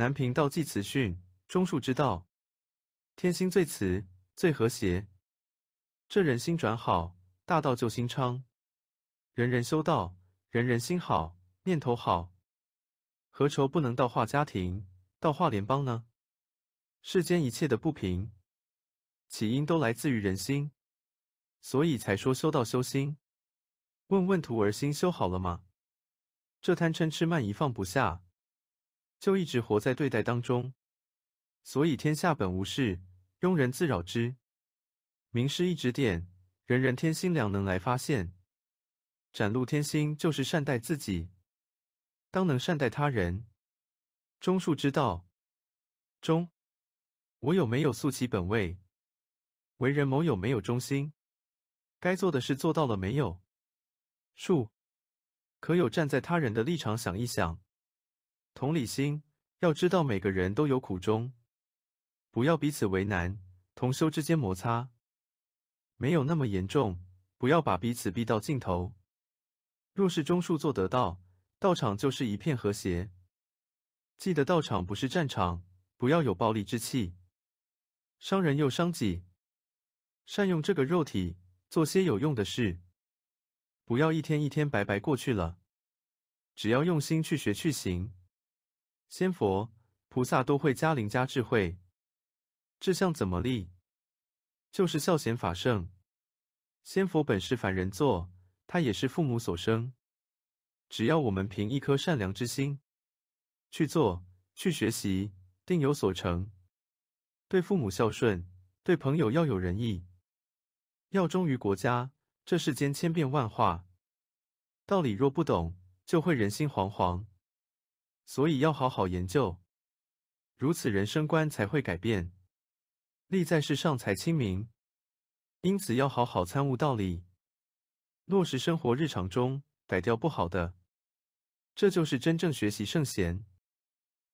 南平道济慈训：中术之道，天心最慈最和谐。这人心转好，大道就心昌。人人修道，人人心好，念头好，何愁不能道化家庭，道化联邦呢？世间一切的不平，起因都来自于人心，所以才说修道修心。问问徒儿心修好了吗？这贪嗔痴慢疑放不下。就一直活在对待当中，所以天下本无事，庸人自扰之。名师一指点，人人天心良能来发现。展露天心就是善待自己，当能善待他人。中恕之道，中，我有没有素其本位？为人，某有没有忠心？该做的事做到了没有？恕，可有站在他人的立场想一想？同理心，要知道每个人都有苦衷，不要彼此为难，同修之间摩擦没有那么严重，不要把彼此逼到尽头。若是中数做得到，道场就是一片和谐。记得道场不是战场，不要有暴力之气，伤人又伤己。善用这个肉体做些有用的事，不要一天一天白白过去了。只要用心去学去行。仙佛菩萨都会加灵加智慧，志向怎么立？就是孝贤法圣。仙佛本是凡人做，他也是父母所生。只要我们凭一颗善良之心去做、去学习，定有所成。对父母孝顺，对朋友要有仁义，要忠于国家。这世间千变万化，道理若不懂，就会人心惶惶。所以要好好研究，如此人生观才会改变，立在世上才清明。因此要好好参悟道理，落实生活日常中，改掉不好的，这就是真正学习圣贤。